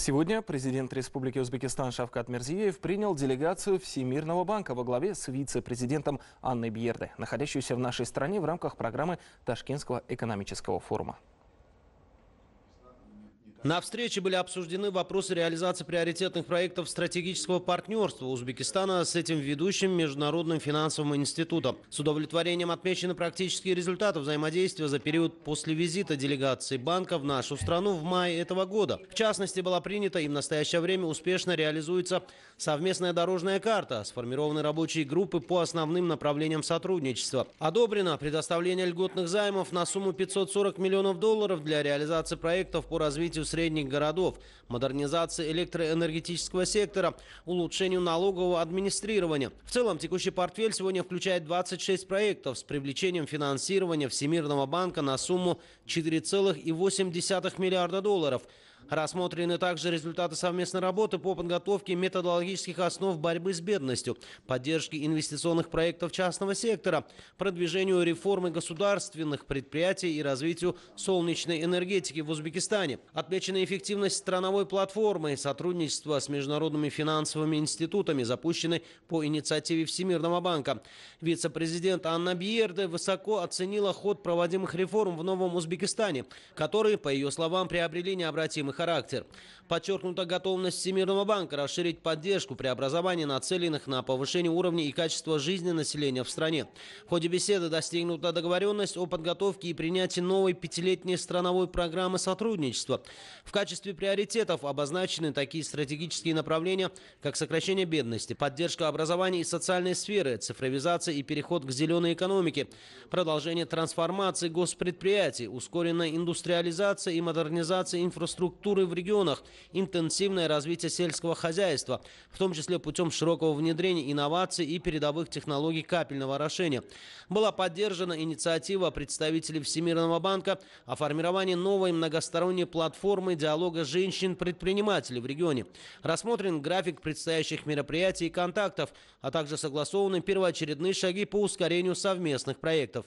Сегодня президент Республики Узбекистан Шавкат Мерзиеев принял делегацию Всемирного банка во главе с вице-президентом Анной Бьерде, находящуюся в нашей стране в рамках программы Ташкентского экономического форума. На встрече были обсуждены вопросы реализации приоритетных проектов стратегического партнерства Узбекистана с этим ведущим Международным финансовым институтом. С удовлетворением отмечены практические результаты взаимодействия за период после визита делегации банка в нашу страну в мае этого года. В частности, была принята и в настоящее время успешно реализуется совместная дорожная карта, сформированы рабочие группы по основным направлениям сотрудничества. Одобрено предоставление льготных займов на сумму 540 миллионов долларов для реализации проектов по развитию средних городов, модернизации электроэнергетического сектора, улучшению налогового администрирования. В целом текущий портфель сегодня включает 26 проектов с привлечением финансирования Всемирного банка на сумму 4,8 миллиарда долларов – Рассмотрены также результаты совместной работы по подготовке методологических основ борьбы с бедностью, поддержке инвестиционных проектов частного сектора, продвижению реформы государственных предприятий и развитию солнечной энергетики в Узбекистане. Отмечена эффективность страновой платформы, и сотрудничество с международными финансовыми институтами, запущенной по инициативе Всемирного банка. Вице-президент Анна Бьерде высоко оценила ход проводимых реформ в Новом Узбекистане, которые, по ее словам, приобрели необратимых характер. Подчеркнута готовность Всемирного банка расширить поддержку преобразований, нацеленных на повышение уровня и качества жизни населения в стране. В ходе беседы достигнута договоренность о подготовке и принятии новой пятилетней страновой программы сотрудничества. В качестве приоритетов обозначены такие стратегические направления, как сокращение бедности, поддержка образования и социальной сферы, цифровизация и переход к зеленой экономике, продолжение трансформации госпредприятий, ускоренная индустриализация и модернизация инфраструктуры, инфраструктуры в регионах, интенсивное развитие сельского хозяйства, в том числе путем широкого внедрения инноваций и передовых технологий капельного орошения. Была поддержана инициатива представителей Всемирного банка о формировании новой многосторонней платформы диалога женщин-предпринимателей в регионе. Рассмотрен график предстоящих мероприятий и контактов, а также согласованы первоочередные шаги по ускорению совместных проектов.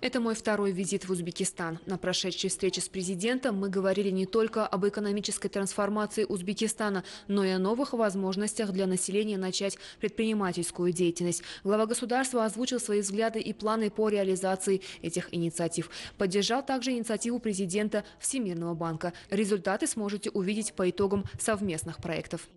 Это мой второй визит в Узбекистан. На прошедшей встрече с президентом мы говорили не только об экономической трансформации Узбекистана, но и о новых возможностях для населения начать предпринимательскую деятельность. Глава государства озвучил свои взгляды и планы по реализации этих инициатив. Поддержал также инициативу президента Всемирного банка. Результаты сможете увидеть по итогам совместных проектов.